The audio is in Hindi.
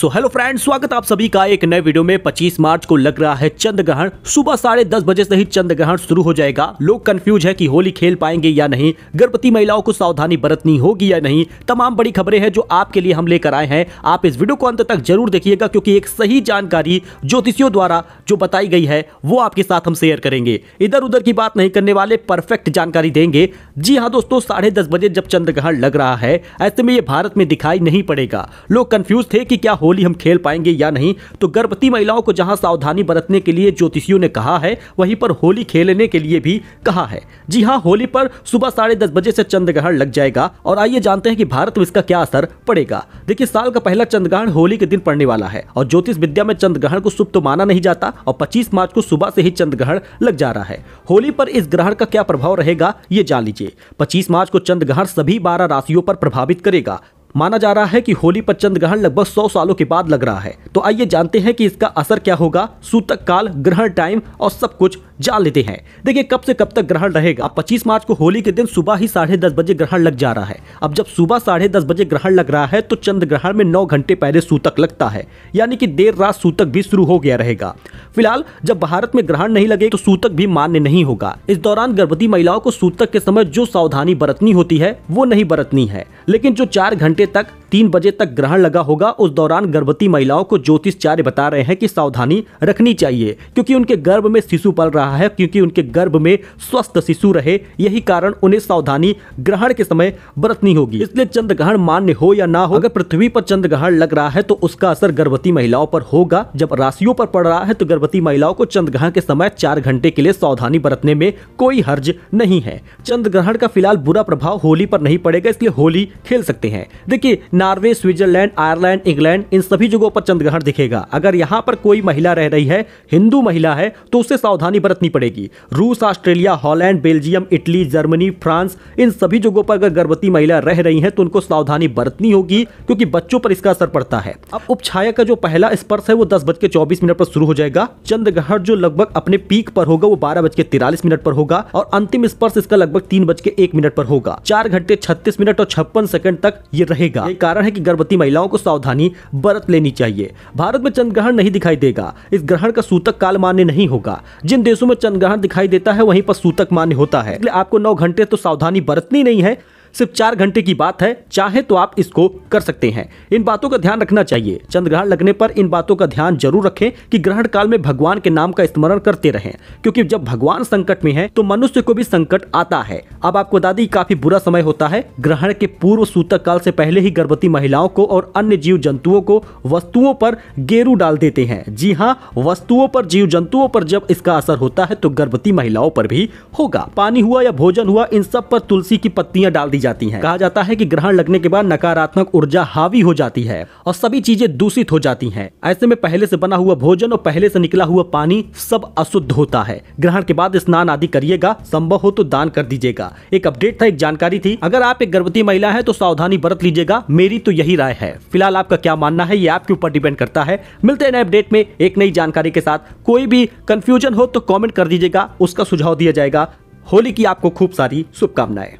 सो हेलो फ्रेंड्स स्वागत आप सभी का एक नए वीडियो में 25 मार्च को लग रहा है चंद्र ग्रहण सुबह साढ़े दस बजे से ही चंद्र ग्रहण शुरू हो जाएगा लोग कंफ्यूज है कि होली खेल पाएंगे या नहीं गर्भवती महिलाओं को सावधानी बरतनी होगी या नहीं तमाम बड़ी खबरें हैं जो आपके लिए हम लेकर आए हैं आप इस वीडियो को अंत तक जरूर देखिएगा क्योंकि एक सही जानकारी ज्योतिषियों द्वारा जो बताई गई है वो आपके साथ हम शेयर करेंगे इधर उधर की बात नहीं करने वाले परफेक्ट जानकारी देंगे जी हाँ दोस्तों साढ़े बजे जब चंद्र ग्रहण लग रहा है ऐसे में ये भारत में दिखाई नहीं पड़ेगा लोग कन्फ्यूज थे कि क्या होली हम खेल पाएंगे या नहीं तो गर्भवती महिलाओं को जहां सावधानी बरतने के लिए ज्योतिषियों ने कहा है वहीं पर होली खेलने के लिए भी कहा है जी हाँ होली पर सुबह साढ़े दस बजे से चंद्रग्रहण लग जाएगा और आइए जानते हैं कि भारत में इसका क्या असर पड़ेगा देखिए साल का पहला चंद्रग्रहण होली के दिन पड़ने वाला है और ज्योतिष विद्या में चंद्रग्रहण को शुभ तो माना नहीं जाता और पच्चीस मार्च को सुबह से ही चंद्रग्रहण लग जा रहा है होली पर इस ग्रहण का क्या प्रभाव रहेगा ये जान लीजिए पच्चीस मार्च को चंद्रग्रहण सभी बारह राशियों पर प्रभावित करेगा माना जा रहा है कि होली पर चंद्र ग्रहण लगभग 100 सालों के बाद लग रहा है तो आइए जानते हैं कि इसका असर क्या होगा सूतक काल ग्रहण टाइम और सब कुछ जान लेते हैं देखिए कब से कब तक ग्रहण रहेगा अब 25 मार्च को होली के दिन सुबह ही साढ़े दस बजे ग्रहण लग जा रहा है अब जब सुबह साढ़े दस बजे ग्रहण लग रहा है तो चंद्र ग्रहण में नौ घंटे पहले सूतक लगता है यानी कि देर रात सूतक भी शुरू हो गया रहेगा फिलहाल जब भारत में ग्रहण नहीं लगे तो सूतक भी मान्य नहीं होगा इस दौरान गर्भवती महिलाओं को सूतक के समय जो सावधानी बरतनी होती है वो नहीं बरतनी है लेकिन जो चार घंटे तक तीन बजे तक ग्रहण लगा होगा उस दौरान गर्भवती महिलाओं को ज्योतिषचार्य बता रहे हैं कि सावधानी रखनी चाहिए क्योंकि उनके गर्भ में शिशु पल रहा है क्योंकि उनके गर्भ में स्वस्थ शिशु रहे यही कारण उन्हें सावधानी ग्रहण के समय बरतनी होगी इसलिए चंद्र ग्रहण मान्य हो या ना हो अगर पृथ्वी पर चंद्र ग्रहण लग रहा है तो उसका असर गर्भवती महिलाओं पर होगा जब राशियों पर पड़ रहा है तो गर्भवती महिलाओं को चंद्र ग्रहण के समय चार घंटे के लिए सावधानी बरतने में कोई हर्ज नहीं है चंद्र ग्रहण का फिलहाल बुरा प्रभाव होली पर नहीं पड़ेगा इसलिए होली खेल सकते हैं देखिए नॉर्वे स्विट्जरलैंड आयरलैंड इंग्लैंड इन सभी जगहों पर चंद्रग्रहण दिखेगा अगर यहाँ पर कोई महिला रह रही है हिंदू महिला है तो उसे सावधानी बरतनी पड़ेगी रूस Australia Holland Belgium Italy Germany France इन सभी जगहों पर अगर गर्भवती महिला रह रही है तो उनको सावधानी बरतनी होगी क्योंकि बच्चों पर इसका असर पड़ता है अब उपछाया का जो पहला स्पर्श है वो दस बज के चौबीस मिनट पर शुरू हो जाएगा चंद्रग्रहण जो लगभग अपने पीक पर होगा वो बारह बज के तिरालीस मिनट पर होगा और अंतिम स्पर्श इसका लगभग तीन बज के एक मिनट पर होगा चार घंटे छत्तीस मिनट और छप्पन सेकंड तक ये रहेगा कारण है कि गर्भवती महिलाओं को सावधानी बरत लेनी चाहिए भारत में चंद्रग्रहण नहीं दिखाई देगा इस ग्रहण का सूतक काल मान्य नहीं होगा जिन देशों में चंद्रग्रहण दिखाई देता है वहीं पर सूतक मान्य होता है आपको नौ घंटे तो सावधानी बरतनी नहीं है सिर्फ चार घंटे की बात है चाहे तो आप इसको कर सकते हैं इन बातों का ध्यान रखना चाहिए चंद्र ग्रहण लगने पर इन बातों का ध्यान जरूर रखें कि ग्रहण काल में भगवान के नाम का स्मरण करते रहें क्योंकि जब भगवान संकट में है तो मनुष्य को भी संकट आता है अब आपको दादी काफी बुरा समय होता है ग्रहण के पूर्व सूतक काल से पहले ही गर्भवती महिलाओं को और अन्य जीव जंतुओं को वस्तुओं पर गेरू डाल देते हैं जी हाँ वस्तुओं पर जीव जंतुओं पर जब इसका असर होता है तो गर्भवती महिलाओं पर भी होगा पानी हुआ या भोजन हुआ इन सब पर तुलसी की पत्तियां डाल दी जाती हैं कहा जाता है कि ग्रहण लगने के बाद नकारात्मक ऊर्जा हावी हो जाती है और सभी चीजें दूषित हो जाती हैं ऐसे में पहले से बना हुआ भोजन और पहले से निकला हुआ पानी सब अशुद्ध होता है ग्रहण के बाद स्नान आदि करिएगा संभव हो तो दान कर दीजिएगा एक अपडेट था एक जानकारी थी अगर आप एक गर्भवती महिला है तो सावधानी बरत लीजिएगा मेरी तो यही राय है फिलहाल आपका क्या मानना है ये आपके ऊपर डिपेंड करता है मिलते हैं नए अपडेट में एक नई जानकारी के साथ कोई भी कंफ्यूजन हो तो कमेंट कर दीजिएगा उसका सुझाव दिया जाएगा होली की आपको खूब सारी शुभकामनाएं